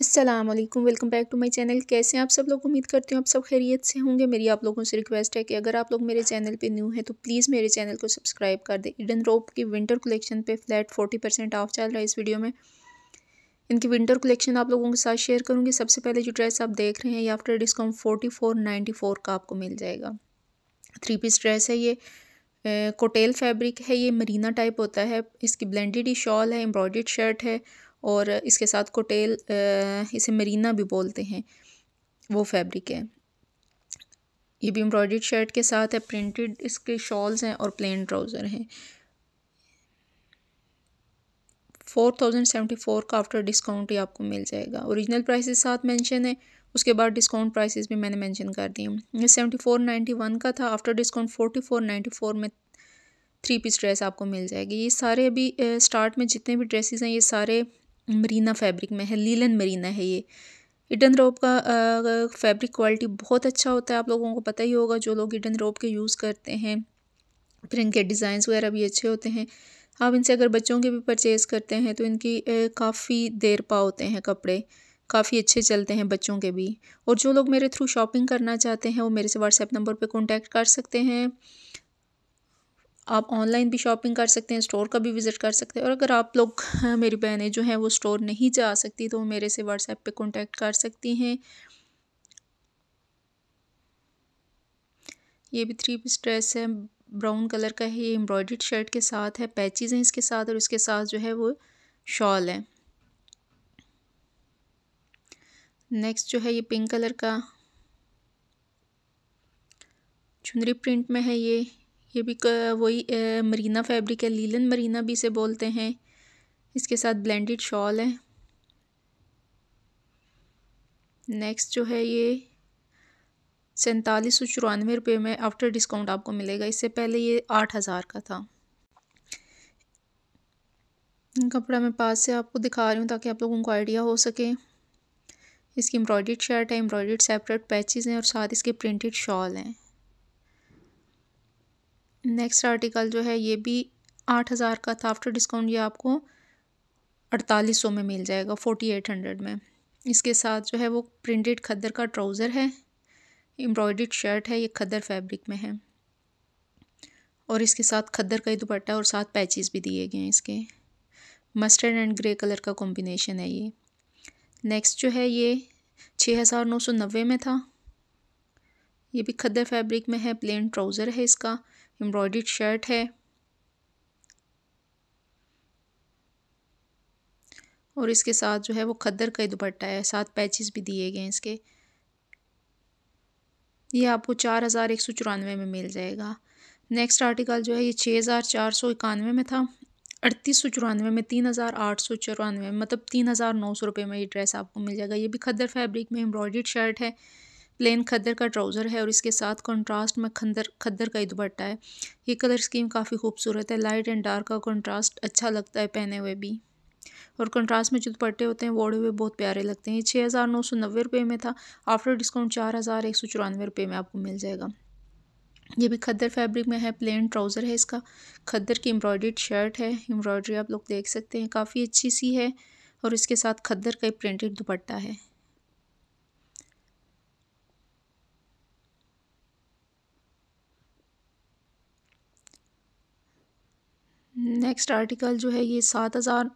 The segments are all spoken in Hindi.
Aslam welcome back to my channel कैसे हैं आप सब लोग उम्मीद करती हूँ आप सब खैरियत से होंगे मेरी आप लोगों से रिक्वेस्ट है कि अगर आप लोग मेरे चैनल पे न्यू हैं तो प्लीज़ मेरे चैनल को सब्सक्राइब कर दें इडन रोप की विंटर कलेक्शन पे फ्लैट फोर्टी परसेंट ऑफ चल रहा है इस वीडियो में इनकी विंटर कलेक्शन आप लोगों के साथ शेयर करूँगी सबसे पहले जो ड्रेस आप देख रहे हैं ये आफ्टर डिस्काउंट फोर्टी फोर का आपको मिल जाएगा थ्री पीस ड्रेस है ये कोटेल फैब्रिक है ये मरीना टाइप होता है इसकी ब्लेंडेड ही शॉल है एम्ब्रॉयड शर्ट है और इसके साथ कोटेल इसे मरीना भी बोलते हैं वो फैब्रिक है ये भी एम्ब्रॉयड शर्ट के साथ है प्रिंटेड इसके शॉल्स हैं और प्लेन ट्राउज़र हैं फोर थाउजेंड सेवेंटी फोर का आफ्टर डिस्काउंट ही आपको मिल जाएगा ओरिजिनल प्राइसेस साथ मेंशन है उसके बाद डिस्काउंट प्राइसेस भी मैंने मेंशन कर दिए ये सेवेंटी फोर नाइन्टी वन का था after discount forty four ninety four में थ्री पीस ड्रेस आपको मिल जाएगी ये सारे अभी स्टार्ट में जितने भी ड्रेसेस हैं ये सारे मरीना फैब्रिक में है लीलन मरीना है ये इडन रोप का फैब्रिक क्वालिटी बहुत अच्छा होता है आप लोगों को पता ही होगा जो लोग इडन रोप के यूज़ करते हैं फिर इनके डिज़ाइंस वगैरह भी अच्छे होते हैं आप इनसे अगर बच्चों के भी परचेज़ करते हैं तो इनकी काफ़ी देर पा होते हैं कपड़े काफ़ी अच्छे चलते हैं बच्चों के भी और जो लोग मेरे थ्रू शॉपिंग करना चाहते हैं वो मेरे से व्हाट्सएप नंबर पर कॉन्टैक्ट कर सकते हैं आप ऑनलाइन भी शॉपिंग कर सकते हैं स्टोर का भी विज़िट कर सकते हैं और अगर आप लोग मेरी बहनें जो हैं वो स्टोर नहीं जा सकती तो मेरे से व्हाट्सएप पे कांटेक्ट कर सकती हैं ये भी थ्री पीस ड्रेस है ब्राउन कलर का है ये एम्ब्रॉयड शर्ट के साथ है पैचेज हैं इसके साथ और इसके साथ जो है वो शॉल है नेक्स्ट जो है ये पिंक कलर का चुनरी प्रिंट में है ये ये भी वही मरीना फैब्रिक है लीलन मरीना भी इसे बोलते हैं इसके साथ ब्लेंडेड शॉल है नेक्स्ट जो है ये सैंतालीस सौ चौरानवे रुपये में आफ्टर डिस्काउंट आपको मिलेगा इससे पहले ये आठ हज़ार का था कपड़ा मैं पास से आपको दिखा रही हूँ ताकि आप लोगों को आइडिया हो सके इसकी एम्ब्रॉयड शर्ट है एम्ब्रॉयड सेपरेट पैचेज़ हैं और साथ इसके प्रिंटेड शॉल हैं नेक्स्ट आर्टिकल जो है ये भी आठ हज़ार का था आफ्टर डिस्काउंट ये आपको अड़तालीस सौ में मिल जाएगा फोर्टी एट हंड्रेड में इसके साथ जो है वो प्रिंटेड खद्दर का ट्राउज़र है एम्ब्रॉयड शर्ट है ये खद्दर फैब्रिक में है और इसके साथ खद्दर का ही दुपट्टा और साथ पैचेस भी दिए गए हैं इसके मस्टर्ड एंड ग्रे कलर का कॉम्बिनेशन है ये नेक्स्ट जो है ये छः हज़ार नौ सौ नब्बे में था ये भी खद्दर फैब्रिक में है प्लेन ट्राउज़र है इसका एम्ब्रॉयड शर्ट है और इसके साथ जो है वो खद्दर का दुपट्टा है साथ पैचेस भी दिए गए हैं इसके ये आपको चार हज़ार एक सौ चौरानवे में मिल जाएगा नेक्स्ट आर्टिकल जो है ये छः हज़ार चार सौ इक्यानवे में था अड़तीस सौ चौरानवे में तीन हज़ार आठ सौ चौरानवे मतलब तीन हज़ार नौ सौ रुपये में ये ड्रेस आपको मिल जाएगा ये भी खद्दर फैब्रिक में एम्ब्रॉयड शर्ट है प्लेन खद्दर का ट्राउज़र है और इसके साथ कंट्रास्ट में खंदर खद्दर का ही दुपट्टा है ये कलर स्कीम काफ़ी खूबसूरत है लाइट एंड डार्क का कंट्रास्ट अच्छा लगता है पहने हुए भी और कंट्रास्ट में जो दुपट्टे होते हैं वोड़े हुए बहुत प्यारे लगते हैं ये छः हज़ार नौ सौ नब्बे रुपये में था आफ्टर डिस्काउंट चार हज़ार एक सौ चौरानवे रुपये में आपको मिल जाएगा ये भी खद्दर फैब्रिक में है प्लेन ट्राउज़र है इसका खद्दर की एम्ब्रॉयड शर्ट है एम्ब्रॉयडरी आप लोग देख सकते हैं काफ़ी अच्छी सी है और इसके साथ खद्दर का ही प्रिंटेड दुपट्टा है नेक्स्ट आर्टिकल जो है ये सात हज़ार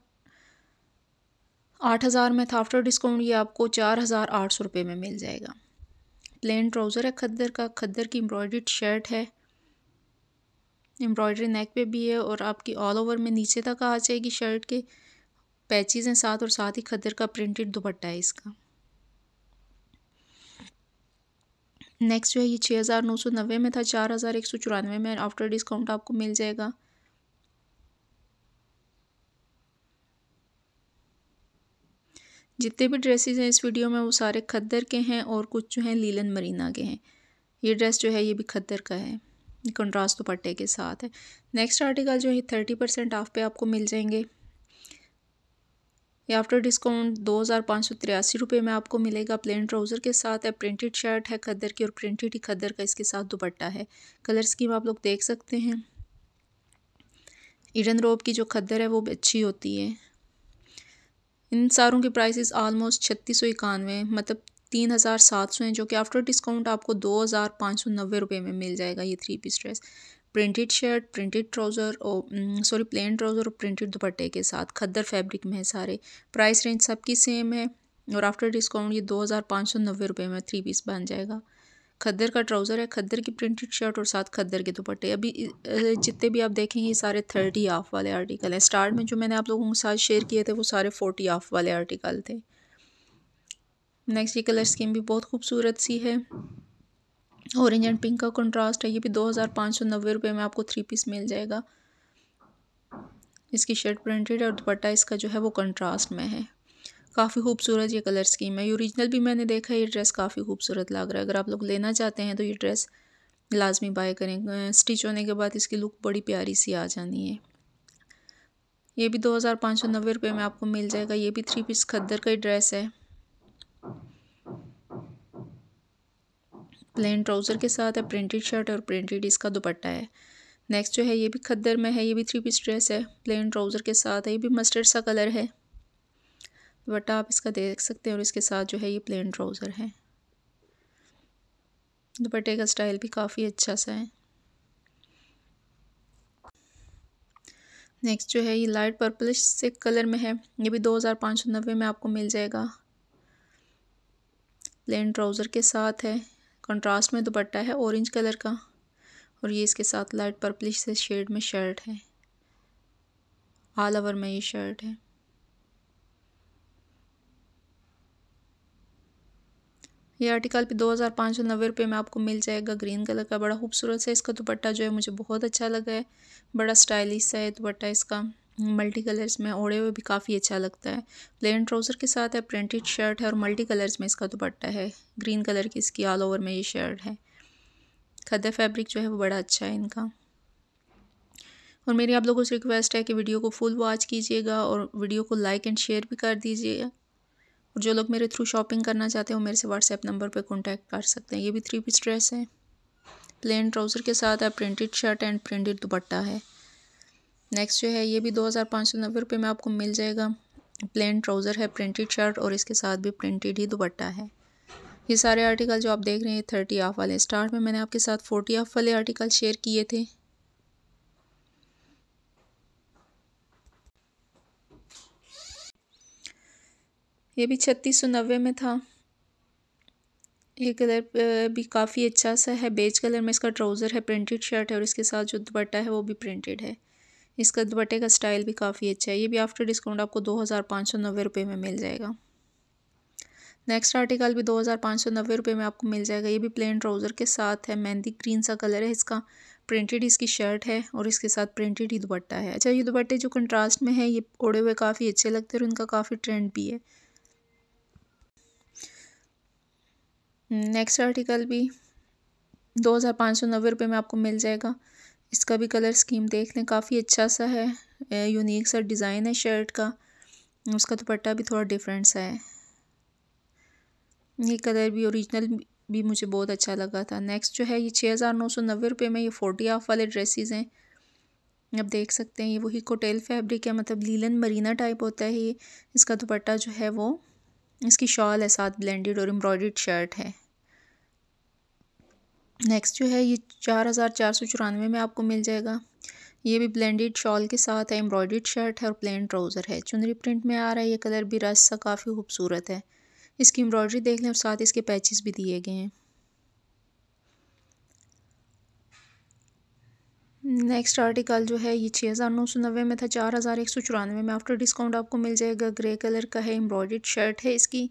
आठ हज़ार में था आफ्टर डिस्काउंट ये आपको चार हज़ार आठ सौ रुपये में मिल जाएगा प्लेन ट्राउज़र है खद्दर का खद्दर की एम्ब्रॉयड शर्ट है एम्ब्रॉयडरी नेक पे भी है और आपकी ऑल ओवर में नीचे तक आ जाएगी शर्ट के पैचेज हैं साथ और साथ ही खद्दर का प्रिंटेड दुपट्टा है इसका नेक्स्ट जो है ये छः हज़ार नौ सौ नब्बे में था चार हज़ार एक सौ चौरानवे में आफ्टर डिस्काउंट आपको मिल जाएगा जितने भी ड्रेसेस हैं इस वीडियो में वो सारे खद्दर के हैं और कुछ जो हैं लीलन मरीना के हैं ये ड्रेस जो है ये भी खद्दर का है कंट्रास्ट दुपट्टे के साथ है नेक्स्ट आर्टिकल जो है थर्टी परसेंट ऑफ पे आपको मिल जाएंगे ये आफ्टर डिस्काउंट दो हज़ार पाँच सौ तिरासी रुपये में आपको मिलेगा प्लेन ट्राउज़र के साथ है प्रिंटेड शर्ट है खद्दर की और प्रिंटेड ही खद्दर का इसके साथ दुपट्टा है कलर स्कीम आप लोग देख सकते हैं इडन रोब की जो खद्दर है वो अच्छी होती है इन सारों के प्राइसेस आलमोस्ट छत्तीस सौ इक्यानवे मतलब तीन हज़ार सात सौ हैं जो कि आफ्टर डिस्काउंट आपको दो हज़ार पाँच सौ नब्बे रुपये में मिल जाएगा ये three piece dress printed shirt printed trouser और सॉरी प्लेन ट्राउज़र और प्रिंटेड दुपट्टे के साथ खद्दर फैब्रिक में है सारे प्राइस रेंज सबकी सेम है और आफ्टर डिस्काउंट ये दो हज़ार पाँच सौ नब्बे रुपये में थ्री पीस बन जाएगा खद्दर का ट्राउज़र है खद्दर की प्रिंटेड शर्ट और साथ खद्दर के दुपट्टे अभी जितने भी आप देखें ये सारे थर्टी ऑफ वाले आर्टिकल हैं स्टार्ट में जो मैंने आप लोगों के साथ शेयर किए थे वो सारे फोर्टी ऑफ वाले आर्टिकल थे नेक्स्ट ये कलर स्कीम भी बहुत खूबसूरत सी है ऑरेंज एंड पिंक का कंट्रास्ट है ये भी दो हज़ार पाँच सौ नब्बे रुपये में आपको थ्री पीस मिल जाएगा इसकी शर्ट प्रिंटेड और दुपट्टा इसका जो है वो कंट्रास्ट में है काफ़ी खूबसूरत ये कलर स्कीम है ये ओरिजिनल भी मैंने देखा है ये ड्रेस काफ़ी खूबसूरत लग रहा है अगर आप लोग लेना चाहते हैं तो ये ड्रेस लाजमी बाय करें स्टिच होने के बाद इसकी लुक बड़ी प्यारी सी आ जानी है ये भी दो हज़ार पाँच सौ नब्बे रुपये में आपको मिल जाएगा ये भी थ्री पीस खद्दर का ही ड्रेस है प्लेन ट्राउज़र के साथ है प्रिंटेड शर्ट और प्रिंटेड इसका दुपट्टा है नेक्स्ट जो है ये भी खद्दर में है ये भी थ्री पीस ड्रेस है प्लेन ट्राउज़र के साथ है ये भी मस्टर्ड सा कलर है दुपट्टा आप इसका देख सकते हैं और इसके साथ जो है ये प्लेन ट्राउज़र है दुपट्टे का स्टाइल भी काफ़ी अच्छा सा है नेक्स्ट जो है ये लाइट पर्पलिश से कलर में है ये भी दो हज़ार पाँच सौ नब्बे में आपको मिल जाएगा प्लेन ट्राउज़र के साथ है कंट्रास्ट में दुपट्टा है ऑरेंज कलर का और ये इसके साथ लाइट पर्पलिश से शेड में शर्ट है ऑल ओवर में ये शर्ट है ये आर्टिकल भी दो हज़ार पाँच सौ नब्बे रुपये में आपको मिल जाएगा ग्रीन कलर का बड़ा खूबसूरत सा इसका दुपट्टा जो है मुझे बहुत अच्छा लगा है बड़ा स्टाइलिश सा है दुपट्टा इसका मल्टी कलर्स में ओढ़े हुए भी काफ़ी अच्छा लगता है प्लेन ट्राउज़र के साथ है प्रिंटेड शर्ट है और मल्टी कलर्स में इसका दुपट्टा है ग्रीन कलर की इसकी ऑल ओवर में ये शर्ट है खदे फैब्रिक जो है वो बड़ा अच्छा है इनका और मेरी आप लोगों से रिक्वेस्ट है कि वीडियो को फुल वॉच कीजिएगा और वीडियो को लाइक एंड शेयर भी कर दीजिएगा और जो लोग मेरे थ्रू शॉपिंग करना चाहते हैं वो मेरे से व्हाट्सएप नंबर पर कॉन्टैक्ट कर सकते हैं ये भी थ्री पीस ड्रेस है प्लेन ट्राउज़र के साथ है प्रिंटेड शर्ट एंड प्रिंटेड दुपट्टा है नेक्स्ट जो है ये भी दो हज़ार पाँच सौ नब्बे रुपये में आपको मिल जाएगा प्लेन ट्राउज़र है प्रिंटेड शर्ट और इसके साथ भी प्रिंटेड ही दुपट्टा है ये सारे आर्टिकल जो आप देख रहे हैं थर्टी ऑफ वाले स्टार्ट में मैंने आपके साथ फोर्टी ऑफ वाले आर्टिकल शेयर किए थे ये भी छत्तीस सौ नब्बे में था ये कलर भी काफ़ी अच्छा सा है बेज कलर में इसका ट्राउज़र है प्रिंटेड शर्ट है और इसके साथ जो दुपट्टा है वो भी प्रिंटेड है इसका दुपट्टे का स्टाइल भी काफ़ी अच्छा है ये भी आफ्टर डिस्काउंट आपको दो हज़ार पाँच सौ नब्बे रुपये में मिल जाएगा नेक्स्ट आर्टिकल भी दो हज़ार पाँच सौ नब्बे रुपये में आपको मिल जाएगा ये भी प्लेन ट्राउज़र के साथ है मेहंदी ग्रीन सा कलर है इसका प्रिंटेड इसकी शर्ट है और इसके साथ प्रिंटेड ही दुपट्टा है अच्छा ये दुपट्टे जो कंट्रास्ट में है ये ओढ़े हुए काफ़ी अच्छे लगते हैं और इनका काफ़ी ट्रेंड भी है नेक्स्ट हम्म, आर्टिकल भी दो हज़ार पाँच सौ नब्बे रुपये में आपको मिल जाएगा इसका भी कलर स्कीम देख लें काफ़ी अच्छा सा है यूनिक सा डिज़ाइन है शर्ट का उसका दुपट्टा भी थोड़ा डिफरेंट सा है ये कलर भी ओरिजिनल भी मुझे बहुत अच्छा लगा था नेक्स्ट जो है ये छः हज़ार नौ सौ नब्बे रुपये में ये फोर्टी ऑफ वाले ड्रेसेस हैं आप देख सकते हैं ये वही कोटेल फैब्रिक है मतलब लीलन मरीना टाइप होता है ये इसका दुपट्टा जो है वो इसकी शॉल है साथ ब्लेंडेड और एम्ब्रॉयड शर्ट है नेक्स्ट जो है ये चार हज़ार चार सौ चौरानवे में आपको मिल जाएगा ये भी ब्लेंडेड शॉल के साथ है एम्ब्रॉयड शर्ट है और प्लेन ट्राउज़र है चुनरी प्रिंट में आ रहा है ये कलर भी रस सा काफ़ी खूबसूरत है इसकी एम्ब्रॉयड्री देख लें और साथ इसके पैचेस भी दिए गए हैं नेक्स्ट आर्टिकल जो है ये छः हज़ार नौ सौ नब्बे में था चार हज़ार एक सौ चौरानवे में आफ्टर डिस्काउंट आपको मिल जाएगा ग्रे कलर का है एम्ब्रॉयड शर्ट है इसकी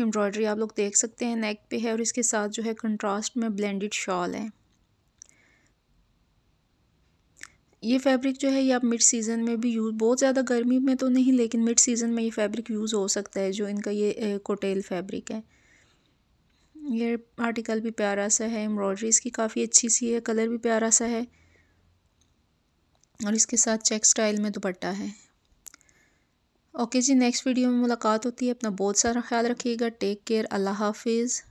एम्ब्रॉयडरी आप लोग देख सकते हैं नेक पे है और इसके साथ जो है कंट्रास्ट में ब्लेंडेड शॉल है ये फैब्रिक जो है ये आप मिड सीज़न में भी यूज़ बहुत ज़्यादा गर्मी में तो नहीं लेकिन मिड सीज़न में ये फैब्रिक यूज़ हो सकता है जो इनका ये कोटेल फैब्रिक है ये आर्टिकल भी प्यारा सा है एम्ब्रॉयडरी इसकी काफ़ी अच्छी सी है कलर भी प्यारा सा है और इसके साथ चेक स्टाइल में दुपट्टा है ओके जी नेक्स्ट वीडियो में मुलाकात होती है अपना बहुत सारा ख्याल रखिएगा टेक केयर अल्लाह हाफिज़